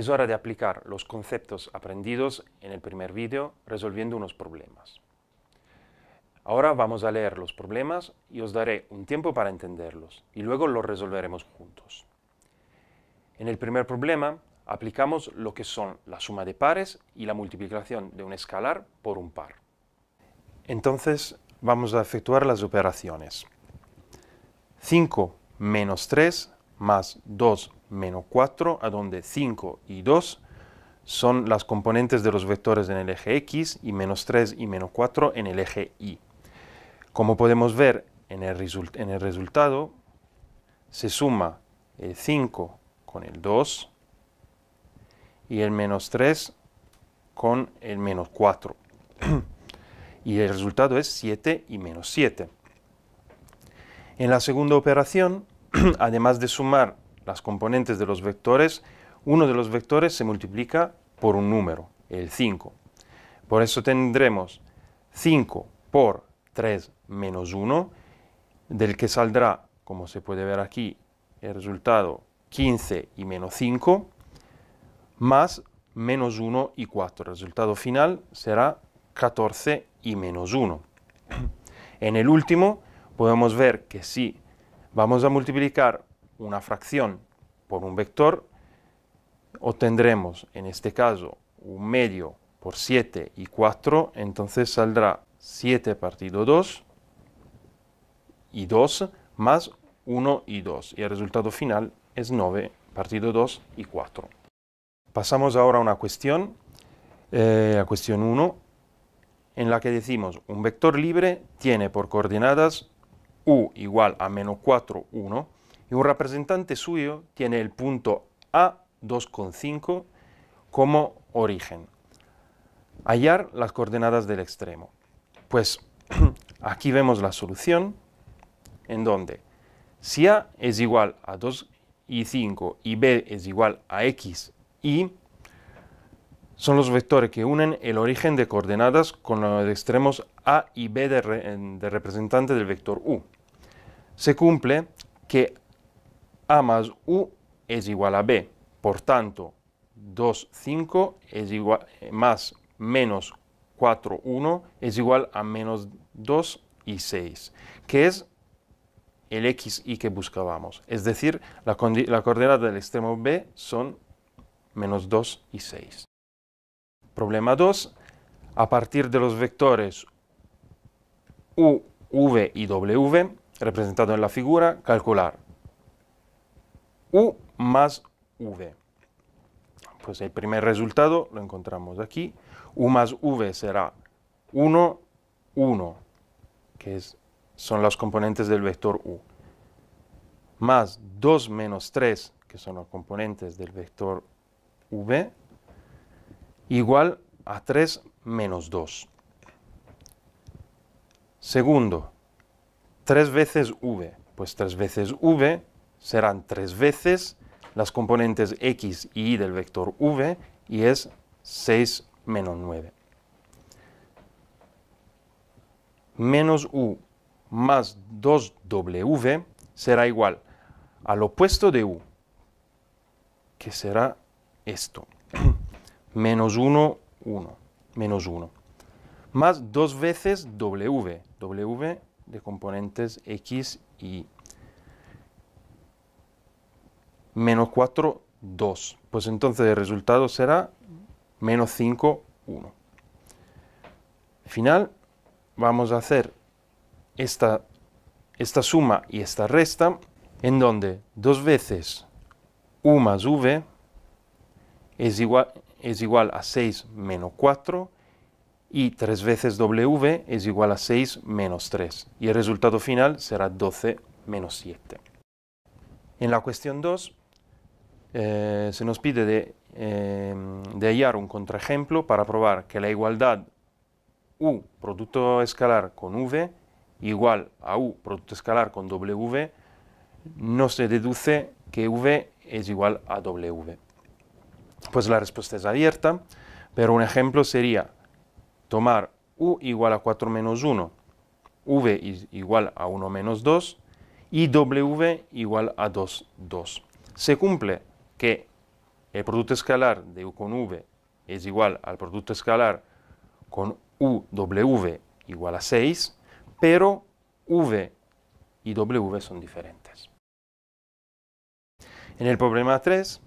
es hora de aplicar los conceptos aprendidos en el primer vídeo resolviendo unos problemas. Ahora vamos a leer los problemas y os daré un tiempo para entenderlos y luego los resolveremos juntos. En el primer problema aplicamos lo que son la suma de pares y la multiplicación de un escalar por un par. Entonces vamos a efectuar las operaciones. 5 menos 3 más 2 menos 4, a donde 5 y 2 son las componentes de los vectores en el eje X y menos 3 y menos 4 en el eje Y. Como podemos ver en el, en el resultado, se suma el 5 con el 2 y el menos 3 con el menos 4. y el resultado es 7 y menos 7. En la segunda operación además de sumar las componentes de los vectores, uno de los vectores se multiplica por un número, el 5. Por eso tendremos 5 por 3 menos 1, del que saldrá, como se puede ver aquí, el resultado 15 y menos 5, más menos 1 y 4. El resultado final será 14 y menos 1. En el último podemos ver que si vamos a multiplicar una fracción por un vector, obtendremos en este caso un medio por 7 y 4, entonces saldrá 7 partido 2 y 2 más 1 y 2. Y el resultado final es 9 partido 2 y 4. Pasamos ahora a una cuestión, eh, a la cuestión 1, en la que decimos un vector libre tiene por coordenadas u igual a menos 4, 1, y un representante suyo tiene el punto a 2,5 como origen. Hallar las coordenadas del extremo. Pues aquí vemos la solución, en donde si a es igual a 2 y 5 y b es igual a x y son los vectores que unen el origen de coordenadas con los extremos a y B de, representante del vector U. Se cumple que A más U es igual a B. Por tanto, 2, 5 es igual, más menos 4, 1 es igual a menos 2 y 6, que es el x, y que buscábamos. Es decir, la, la coordenada del extremo b son menos 2 y 6. Problema 2. A partir de los vectores U, V y W, representado en la figura, calcular U más V. Pues el primer resultado lo encontramos aquí. U más V será 1, 1, que son las componentes del vector U, más 2 menos 3, que son los componentes del vector V, igual a 3 menos 2. Segundo, tres veces v, pues tres veces v serán tres veces las componentes x y y del vector v y es 6 menos 9. Menos u más 2w será igual al opuesto de u, que será esto, menos 1, 1, menos 1, más dos veces w, W de componentes X y menos 4, 2. Pues entonces el resultado será menos 5, 1. Final, vamos a hacer esta, suma y esta resta, en donde dos veces u más v es igual, es igual a 6 menos 4 y 3 veces W es igual a 6 menos 3. Y el resultado final será 12 menos 7. En la cuestión 2 eh, se nos pide de, eh, de hallar un contraejemplo para probar que la igualdad U producto escalar con V igual a U producto escalar con W no se deduce que V es igual a W. Pues la respuesta es abierta, pero un ejemplo sería tomar u igual a 4 menos 1, v igual a 1 menos 2 y w igual a 2, 2. Se cumple que el producto escalar de u con v es igual al producto escalar con u, w igual a 6, pero v y w son diferentes. En el problema 3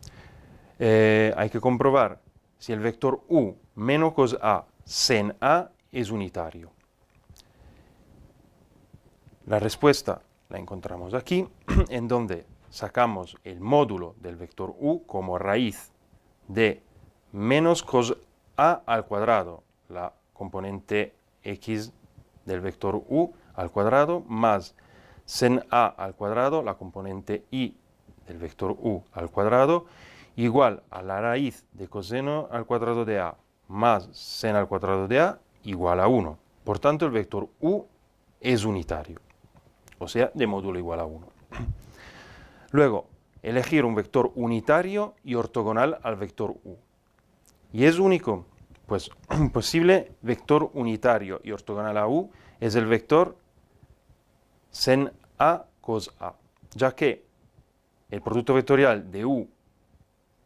eh, hay que comprobar si el vector u menos cos a sen A es unitario. La respuesta la encontramos aquí, en donde sacamos el módulo del vector u como raíz de menos cos a al cuadrado, la componente x del vector u al cuadrado, más sen a al cuadrado, la componente y del vector u al cuadrado, igual a la raíz de coseno al cuadrado de a, más sen al cuadrado de A igual a 1. Por tanto, el vector U es unitario, o sea, de módulo igual a 1. Luego, elegir un vector unitario y ortogonal al vector U. ¿Y es único? Pues posible vector unitario y ortogonal a U es el vector sen A cos A, ya que el producto vectorial de U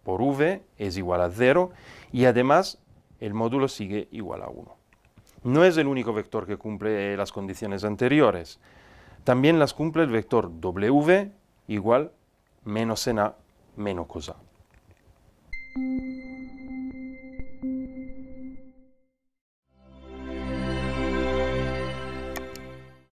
por V es igual a 0 y además el módulo sigue igual a 1. No es el único vector que cumple eh, las condiciones anteriores. También las cumple el vector w igual menos en a menos cosa.